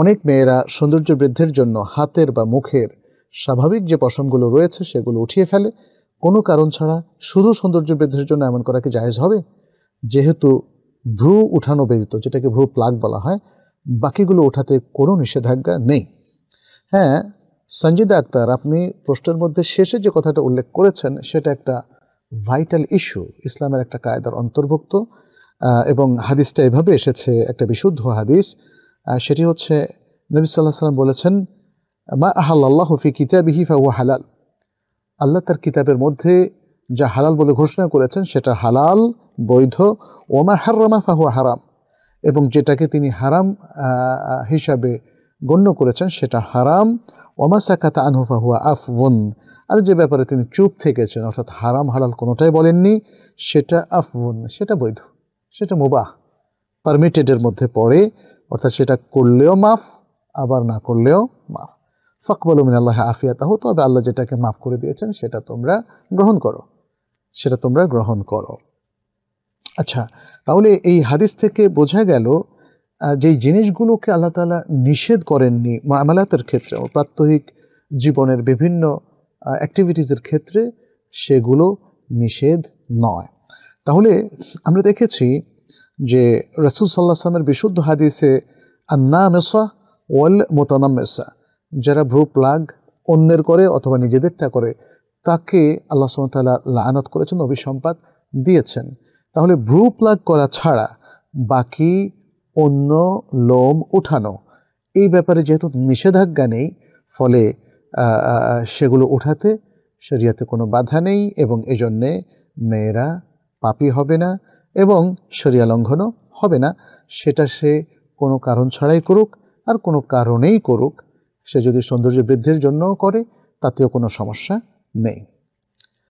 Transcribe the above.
অনেক মেয়েরা সৌন্দর্য বৃদ্ধির জন্য হাতের বা মুখের স্বাভাবিক যে পশমগুলো রয়েছে সেগুলো উঠিয়ে ফেলে কোনো কারণ ছাড়া শুধু সৌন্দর্য বৃদ্ধির জন্য এমন করা কি জায়েজ হবে যেহেতু ভ্রু উঠানো ব্যতীত যেটাকে ভ্রু প্লাগ বলা হয় বাকিগুলো ওঠাতে কোনো নিষেধাজ্ঞা নেই হ্যাঁ সঞ্জিদা আক্তার আপনি প্রশ্নের মধ্যে শেষে যে কথাটা উল্লেখ করেছেন সেটা একটা ভাইটাল ইস্যু ইসলামের একটা কায়দার অন্তর্ভুক্ত এবং হাদিসটা এভাবে এসেছে একটা বিশুদ্ধ হাদিস সেটি হচ্ছে নবী সাল্লাহ সাল্লাম বলেছেন মা আহাল্লাহ ফি কিতাবিহি ফাহু হালাল আল্লাহ তার কিতাবের মধ্যে যা হালাল বলে ঘোষণা করেছেন সেটা হালাল বৈধ ওমা হাররামা ফাহু হারাম এবং যেটাকে তিনি হারাম হিসাবে গণ্য করেছেন সেটা হারাম ওমা সাকাতা আনহুফা হুয়া আফউন আর যে ব্যাপারে তিনি চুপ থেকেছেন অর্থাৎ হারাম হালাল কোনোটাই বলেননি সেটা আফউন সেটা বৈধ সেটা মুবাহ পারমিটেডের মধ্যে পড়ে অর্থাৎ সেটা করলেও মাফ আবার না করলেও মাফ ফকবল মিন আল্লাহ আফিয়া তাহ তবে আল্লাহ যেটাকে মাফ করে দিয়েছেন সেটা তোমরা গ্রহণ করো সেটা তোমরা গ্রহণ করো আচ্ছা তাহলে এই হাদিস থেকে বোঝা গেল যে জিনিসগুলোকে আল্লাহ তালা নিষেধ করেননি মামালাতের ক্ষেত্রে প্রাত্যহিক জীবনের বিভিন্ন অ্যাক্টিভিটিসের ক্ষেত্রে সেগুলো নিষেধ নয় তাহলে আমরা দেখেছি যে রসুল সাল্লাহ সালামের বিশুদ্ধ হাদিসে আন্না মেসা ওয়াল মোতানাম মেসা যারা ভ্রু প্লাগ অন্যের করে অথবা নিজেদেরটা করে তাকে আল্লাহ সুমতাল্লাহ লানত করেছেন অভিসম্পাদ দিয়েছেন তাহলে ভ্রু প্লাগ করা ছাড়া বাকি অন্য লোম উঠানো এই ব্যাপারে যেহেতু নিষেধাজ্ঞা নেই ফলে সেগুলো উঠাতে শরিয়াতে কোনো বাধা নেই এবং এজন্যে মেয়েরা পাপি হবে না এবং সরিয়া লঙ্ঘনও হবে না সেটা সে কোনো কারণ ছাড়াই করুক আর কোনো কারণেই করুক সে যদি সৌন্দর্য বৃদ্ধির জন্যও করে তাতেও কোনো সমস্যা নেই